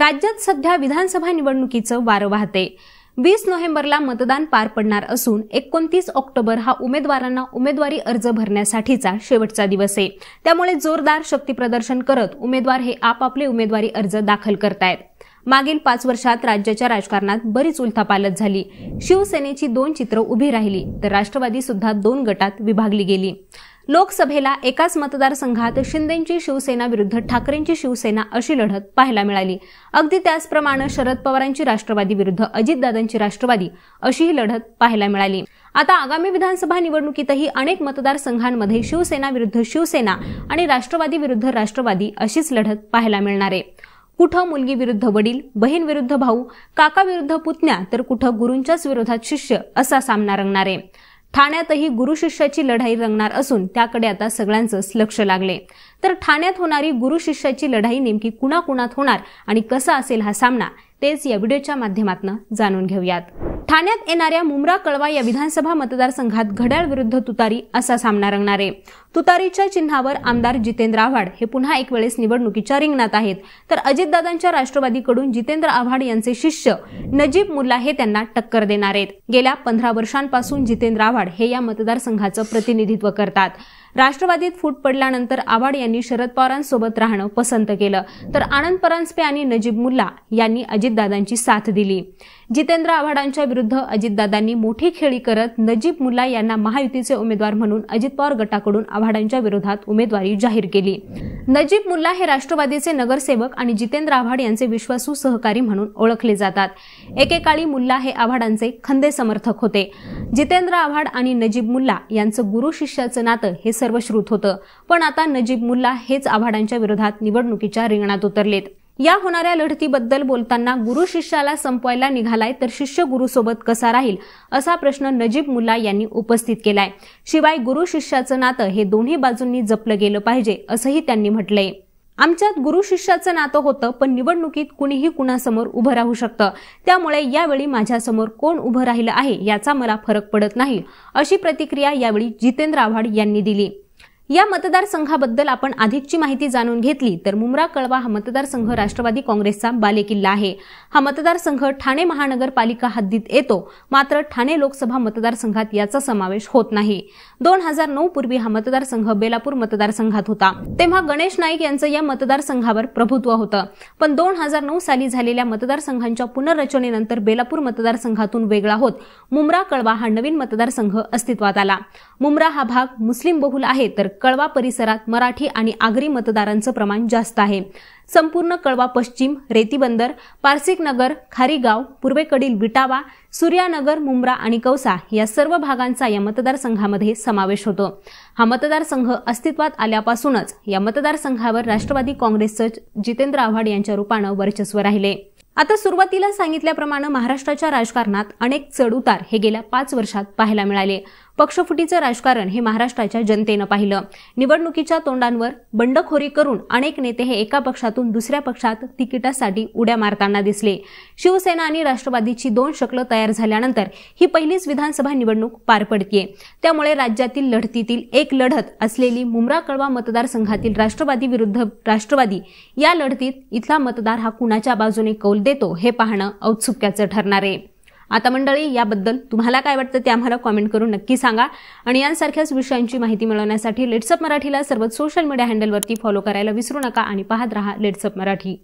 राज्यात सध्या विधानसभा निवडणुकीचं वारं वाहते वीस नोव्हेंबरला मतदान पार पडणार असून एकोणतीस ऑक्टोबर हा उमेदवारांना उमेदवारी अर्ज भरण्यासाठीचा शेवटचा दिवस आहे त्यामुळे जोरदार शक्ती प्रदर्शन करत उमेदवार हे आपापले उमेदवारी अर्ज दाखल करतायत मागील पाच वर्षात राज्याच्या राजकारणात बरीच उलथापालत झाली शिवसेनेची दोन चित्र उभी राहिली तर राष्ट्रवादी सुद्धा दोन गटात विभागली गेली लोकसभेला एकाच मतदारसंघात शिंदेची शिवसेना विरुद्ध ठाकरेंची शिवसेना अशी लढत पाहायला मिळाली अगदी त्याचप्रमाणे शरद पवारांची राष्ट्रवादी विरुद्ध अजितदादांची राष्ट्रवादी अशी ही लढत पाहायला मिळाली आता आगामी विधानसभा निवडणुकीतही अनेक मतदारसंघांमध्ये शिवसेना विरुद्ध शिवसेना आणि राष्ट्रवादी विरुद्ध राष्ट्रवादी अशीच लढत पाहायला मिळणार आहे कुठं मुलगी विरुद्ध वडील बहीण विरुद्ध भाऊ काका विरुद्ध पुतण्या तर कुठं गुरूंच्याच विरोधात शिष्य असा सामना रंगणार आहे ठाण्यातही गुरुशिष्याची लढाई रंगणार असून त्याकडे आता सगळ्यांचं लक्ष लागले तर ठाण्यात होणारी गुरुशिष्याची लढाई नेमकी कुणाकुणात होणार आणि कसा असेल हा सामना तेच या व्हिडिओच्या माध्यमातून जाणून घेऊयात ठाण्यात येणाऱ्या मुमरा कळवा या विधानसभा मतदारसंघात घड्याळ विरुद्ध तुतारी असा सामना रंगणार आहे तुतारीच्या चिन्हावर आमदार जितेंद्र आव्हाड हे पुन्हा एक वेळेस निवडणुकीच्या रिंगणात आहेत तर अजितदादांच्या राष्ट्रवादीकडून जितेंद्र आव्हाड यांचे शिष्य नजीब मुल्ला हे त्यांना टक्कर देणार आहेत गेल्या पंधरा वर्षांपासून जितेंद्र आव्हाड हे या मतदारसंघाचं प्रतिनिधित्व करतात राष्ट्रवादीत फूट पडल्यानंतर आव्हाड यांनी शरद पवारांसोबत राहणं पसंत केलं तर आनंद परांजपे आणि नजीब मुल्ला यांनी अजितदादांची साथ दिली जितेंद्र आव्हाडांच्या विरुद्ध अजितदादांनी मोठी खेळी करत नजीब मुल्ला यांना महायुतीचे उमेदवार म्हणून अजित पवार गटाकडून आव्हाडांच्या विरोधात उमेदवारी जाहीर केली नजीब मुल्ला हे राष्ट्रवादीचे नगरसेवक आणि जितेंद्र आव्हाड यांचे विश्वासू सहकारी म्हणून ओळखले जातात एकेकाळी मुल्ला हे आव्हाडांचे खंदे समर्थक होते जितेंद्र आव्हाड आणि नजीब मुल्ला यांचं गुरु शिष्याचं नातं हे सर्वश्रुत होतं पण आता नजीब मुल्ला हेच आव्हाडांच्या विरोधात निवडणुकीच्या रिंगणात उतरलेत या होणाऱ्या लढतीबद्दल बोलताना गुरु शिष्याला संपवायला निघालाय तर शिष्य गुरुसोबत कसा राहील असा प्रश्न नजीब मुल्ला यांनी उपस्थित केलाय शिवाय गुरु शिष्याचं नातं हे दोन्ही बाजूंनी जपलं गेलं पाहिजे असंही त्यांनी म्हटलंय आमच्यात गुरु शिष्याचं नातं होतं पण निवडणुकीत कुणीही कुणासमोर उभं राहू शकतं त्यामुळे यावेळी माझ्यासमोर कोण उभं राहिलं आहे याचा मला फरक पडत नाही अशी प्रतिक्रिया यावेळी जितेंद्र आव्हाड यांनी दिली या मतदारसंघाबद्दल आपण अधिकची माहिती जाणून घेतली तर मुमरा कळवा हा मतदारसंघ राष्ट्रवादी काँग्रेसचा बालेकिल्ला आहे हा मतदारसंघ ठाणे महानगरपालिका हद्दीत येतो मात्र ठाणे लोकसभा मतदारसंघात याचा समावेश होत नाही दोन हजार नऊ पूर्वी हा मतदारसंघ बेलापूर मतदारसंघात होता तेव्हा गणेश नाईक यांचं या मतदारसंघावर प्रभुत्व होतं पण दोन हजार नऊ साली झालेल्या मतदारसंघांच्या पुनर्रचनेनंतर बेलापूर मतदारसंघातून वेगळा होत मुमरा कळवा हा नवीन मतदारसंघ अस्तित्वात आला मुमरा हा भाग मुस्लिम बहुल आहे तर कळवा परिसरात मराठी आणि आगरी मतदारांचं प्रमाण जास्त आहे संपूर्ण कळवा पश्चिम रेतीबंदर पारसिक नगर खारीगाव पूर्वेकडील विटावा सूर्यानगर मुंब्रा आणि कौसा या सर्व भागांचा या मतदारसंघामध्ये समावेश होतो हा मतदारसंघ अस्तित्वात आल्यापासूनच या मतदारसंघावर राष्ट्रवादी काँग्रेसचं जितेंद्र आव्हाड यांच्या रुपानं वर्चस्व राहिले आता सुरुवातीला सांगितल्याप्रमाणे महाराष्ट्राच्या राजकारणात अनेक चढउतार हे गेल्या पाच वर्षात पाहायला मिळाले पक्षफुटीचं राजकारण हे महाराष्ट्राच्या जनतेनं पाहिलं निवडणुकीच्या तोंडांवर बंडखोरी करून अनेक नेते हे एका पक्षातून दुसऱ्या पक्षात तिकिटासाठी उड्या मारताना दिसले शिवसेना आणि राष्ट्रवादीची दोन शक्ल तयार झाल्यानंतर ही पहिलीच विधानसभा निवडणूक पार पडतीये त्यामुळे राज्यातील लढतीतील एक लढत असलेली मुमरा कळवा मतदारसंघातील राष्ट्रवादी विरुद्ध राष्ट्रवादी या लढतीत इथला मतदार हा कुणाच्या बाजूने कौल देतो हे पाहणं औत्सुक्याचं ठरणार आहे आता मंडळी याबद्दल तुम्हाला काय वाटतं ते आम्हाला कॉमेंट करून नक्की सांगा आणि यांसारख्याच विषयांची माहिती मिळवण्यासाठी लेट्सअप मराठीला सर्वच सोशल मीडिया हँडलवरती फॉलो करायला विसरू नका आणि पाहत रहा लेट्सअप मराठी